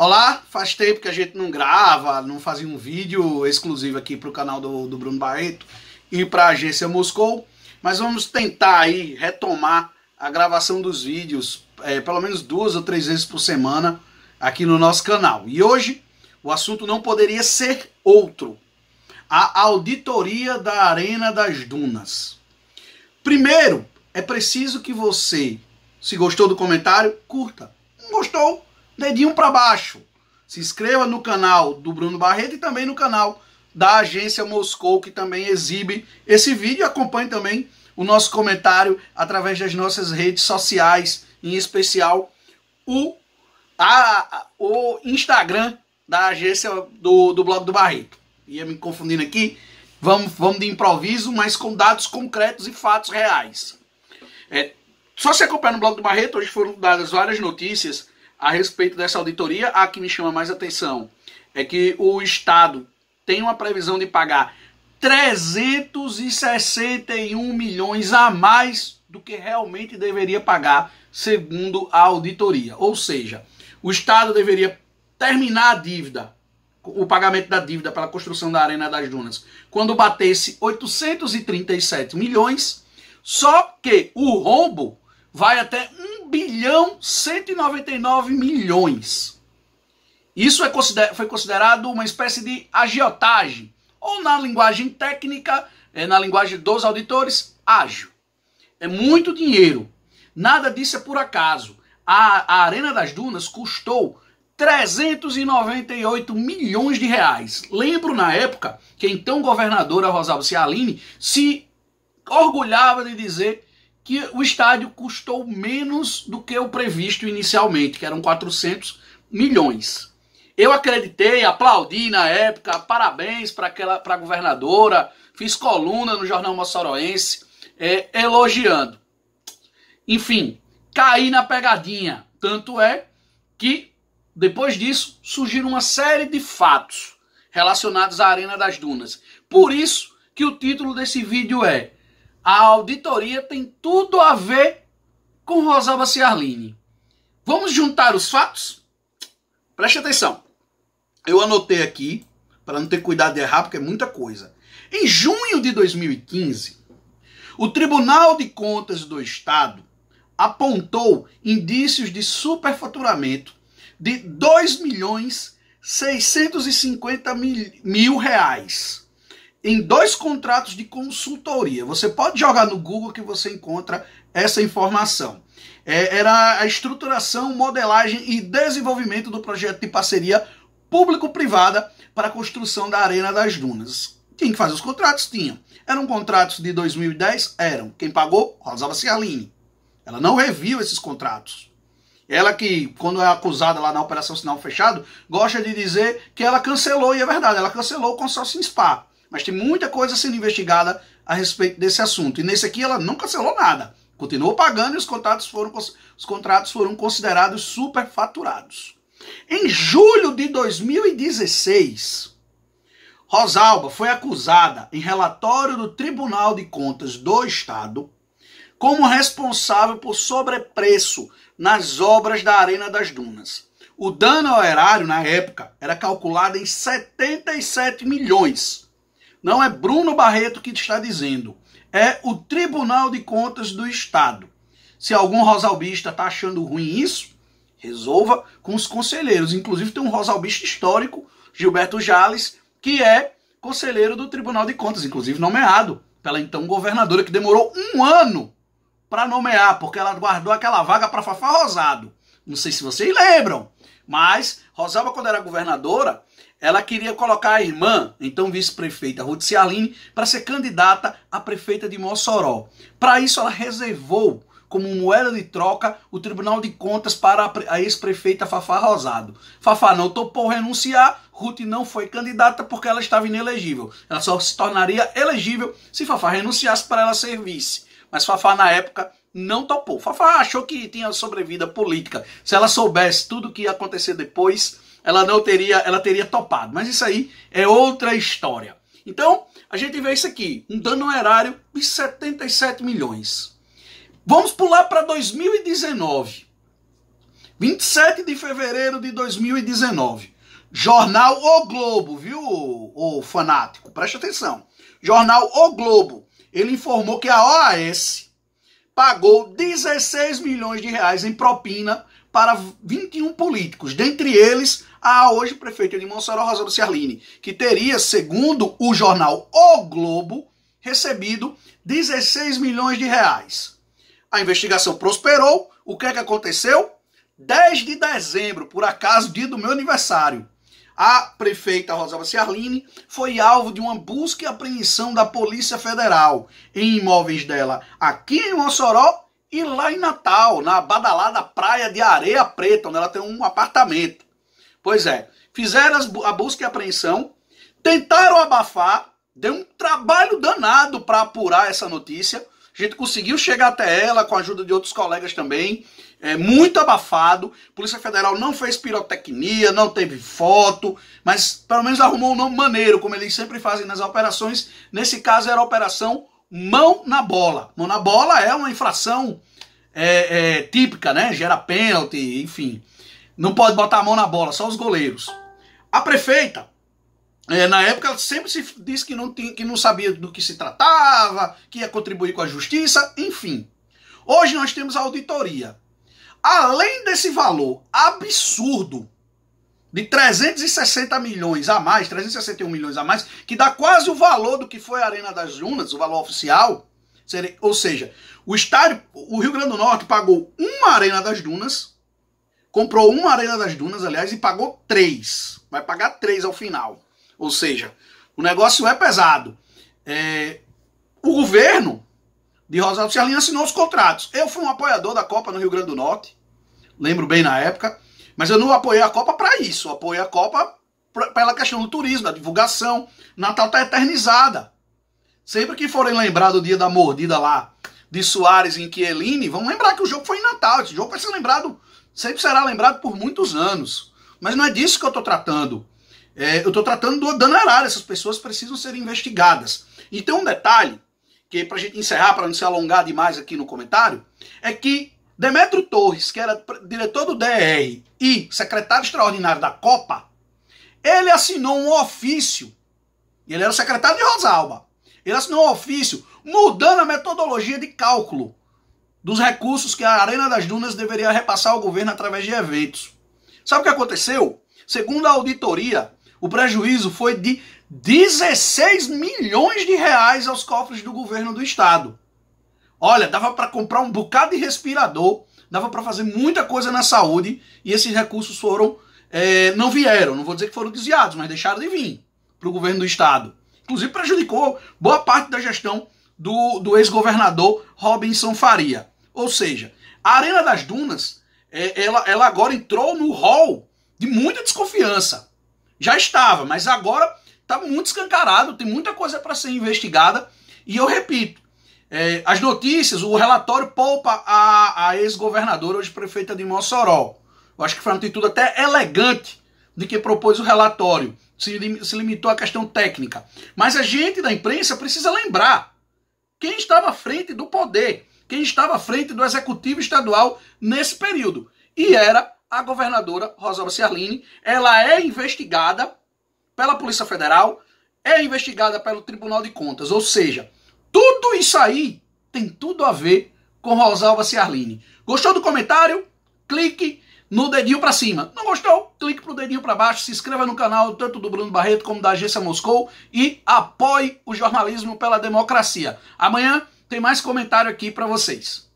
Olá, faz tempo que a gente não grava, não fazia um vídeo exclusivo aqui para o canal do, do Bruno Barreto e para a agência Moscou, mas vamos tentar aí retomar a gravação dos vídeos, é, pelo menos duas ou três vezes por semana aqui no nosso canal. E hoje o assunto não poderia ser outro: a auditoria da Arena das Dunas. Primeiro, é preciso que você, se gostou do comentário, curta. Não gostou? dedinho para baixo. Se inscreva no canal do Bruno Barreto e também no canal da agência Moscou, que também exibe esse vídeo. Acompanhe também o nosso comentário através das nossas redes sociais, em especial o, a, o Instagram da agência do, do blog do Barreto. Ia me confundindo aqui. Vamos, vamos de improviso, mas com dados concretos e fatos reais. É, só se acompanhar no blog do Barreto, hoje foram dadas várias notícias a respeito dessa auditoria, a que me chama mais atenção é que o Estado tem uma previsão de pagar 361 milhões a mais do que realmente deveria pagar, segundo a auditoria. Ou seja, o Estado deveria terminar a dívida, o pagamento da dívida pela construção da Arena das Dunas, quando batesse 837 milhões, só que o rombo vai até 1 bilhão 199 milhões. Isso é consider foi considerado uma espécie de agiotagem, ou na linguagem técnica, é, na linguagem dos auditores, ágio. É muito dinheiro. Nada disso é por acaso. A, a Arena das Dunas custou 398 milhões de reais. Lembro na época que a então governadora Rosalba Cialini se orgulhava de dizer que o estádio custou menos do que o previsto inicialmente, que eram 400 milhões. Eu acreditei, aplaudi na época, parabéns para aquela para a governadora, fiz coluna no jornal moçoroense é, elogiando. Enfim, caí na pegadinha. Tanto é que depois disso surgiram uma série de fatos relacionados à Arena das Dunas. Por isso que o título desse vídeo é a auditoria tem tudo a ver com Rosalba Ciarline. Vamos juntar os fatos? Preste atenção. Eu anotei aqui, para não ter cuidado de errar, porque é muita coisa. Em junho de 2015, o Tribunal de Contas do Estado apontou indícios de superfaturamento de 2 milhões 650 mil reais em dois contratos de consultoria. Você pode jogar no Google que você encontra essa informação. É, era a estruturação, modelagem e desenvolvimento do projeto de parceria público-privada para a construção da Arena das Dunas. Quem que fazia os contratos tinha. Eram contratos de 2010? Eram. Quem pagou? Rosalba Cialini. Ela não reviu esses contratos. Ela que, quando é acusada lá na Operação Sinal Fechado, gosta de dizer que ela cancelou, e é verdade, ela cancelou o consórcio SPA. Mas tem muita coisa sendo investigada a respeito desse assunto. E nesse aqui ela não cancelou nada. Continuou pagando e os contratos foram, os contratos foram considerados superfaturados. Em julho de 2016, Rosalba foi acusada em relatório do Tribunal de Contas do Estado como responsável por sobrepreço nas obras da Arena das Dunas. O dano ao erário, na época, era calculado em 77 milhões. Não é Bruno Barreto que está dizendo, é o Tribunal de Contas do Estado. Se algum rosalbista está achando ruim isso, resolva com os conselheiros. Inclusive tem um rosalbista histórico, Gilberto Jales, que é conselheiro do Tribunal de Contas, inclusive nomeado pela então governadora, que demorou um ano para nomear, porque ela guardou aquela vaga para Fafá Rosado. Não sei se vocês lembram, mas Rosalba, quando era governadora, ela queria colocar a irmã, então vice-prefeita Ruth Cialini, para ser candidata a prefeita de Mossoró. Para isso, ela reservou como moeda de troca o Tribunal de Contas para a ex-prefeita Fafá Rosado. Fafá não topou renunciar, Ruth não foi candidata porque ela estava inelegível. Ela só se tornaria elegível se Fafá renunciasse para ela ser vice. Mas Fafá, na época, não topou. Fafá achou que tinha sobrevida política. Se ela soubesse tudo o que ia acontecer depois ela não teria, ela teria topado. Mas isso aí é outra história. Então, a gente vê isso aqui, um dano erário de 77 milhões. Vamos pular para 2019. 27 de fevereiro de 2019. Jornal O Globo, viu, o, o fanático? Preste atenção. Jornal O Globo, ele informou que a OAS pagou 16 milhões de reais em propina para 21 políticos, dentre eles a hoje prefeita de Monsoró, Rosalba Ciarline, que teria, segundo o jornal O Globo, recebido 16 milhões de reais. A investigação prosperou. O que é que aconteceu? 10 de dezembro, por acaso, dia do meu aniversário. A prefeita Rosalba Ciarline foi alvo de uma busca e apreensão da Polícia Federal em imóveis dela aqui em Mossoró e lá em Natal, na badalada Praia de Areia Preta, onde ela tem um apartamento. Pois é, fizeram a busca e apreensão, tentaram abafar, deu um trabalho danado para apurar essa notícia. A gente conseguiu chegar até ela com a ajuda de outros colegas também. É muito abafado. Polícia Federal não fez pirotecnia, não teve foto, mas pelo menos arrumou um nome maneiro, como eles sempre fazem nas operações. Nesse caso era a operação Mão na Bola. Mão na Bola é uma infração é, é, típica, né? Gera pênalti, enfim. Não pode botar a mão na bola, só os goleiros. A prefeita, é, na época, ela sempre se disse que não, tinha, que não sabia do que se tratava, que ia contribuir com a justiça, enfim. Hoje nós temos a auditoria. Além desse valor absurdo de 360 milhões a mais, 361 milhões a mais, que dá quase o valor do que foi a Arena das Dunas, o valor oficial. Ou seja, o estádio, o Rio Grande do Norte pagou uma Arena das Dunas Comprou uma Arena das Dunas, aliás, e pagou três. Vai pagar três ao final. Ou seja, o negócio é pesado. É, o governo de Rosalvo Charlin assinou os contratos. Eu fui um apoiador da Copa no Rio Grande do Norte, lembro bem na época, mas eu não apoiei a Copa para isso. Eu apoiei a Copa pela questão do turismo, da divulgação. Natal tá eternizada. Sempre que forem lembrar do dia da mordida lá de Soares em Chiellini, vão lembrar que o jogo foi em Natal. Esse jogo vai ser lembrado sempre será lembrado por muitos anos. Mas não é disso que eu estou tratando. É, eu estou tratando do dano erário, essas pessoas precisam ser investigadas. E tem um detalhe, que para a gente encerrar, para não se alongar demais aqui no comentário, é que Demetrio Torres, que era diretor do DR e secretário extraordinário da Copa, ele assinou um ofício, ele era secretário de Rosalba, ele assinou um ofício mudando a metodologia de cálculo dos recursos que a Arena das Dunas deveria repassar ao governo através de eventos. Sabe o que aconteceu? Segundo a auditoria, o prejuízo foi de 16 milhões de reais aos cofres do governo do estado. Olha, dava para comprar um bocado de respirador, dava para fazer muita coisa na saúde e esses recursos foram é, não vieram. Não vou dizer que foram desviados, mas deixaram de vir para o governo do estado. Inclusive prejudicou boa parte da gestão do, do ex-governador Robinson Faria. Ou seja, a Arena das Dunas, é, ela, ela agora entrou no hall de muita desconfiança. Já estava, mas agora está muito escancarado, tem muita coisa para ser investigada. E eu repito, é, as notícias, o relatório poupa a, a ex-governadora, hoje prefeita de Mossoró. Eu acho que foi uma atitude até elegante de que propôs o relatório. Se, se limitou à questão técnica. Mas a gente da imprensa precisa lembrar quem estava à frente do poder, quem estava à frente do executivo estadual nesse período. E era a governadora Rosalba Ciarline. Ela é investigada pela Polícia Federal, é investigada pelo Tribunal de Contas. Ou seja, tudo isso aí tem tudo a ver com Rosalba Ciarline. Gostou do comentário? Clique no dedinho para cima. Não gostou? Clique pro dedinho para baixo, se inscreva no canal tanto do Bruno Barreto como da Agência Moscou e apoie o jornalismo pela democracia. Amanhã tem mais comentário aqui para vocês.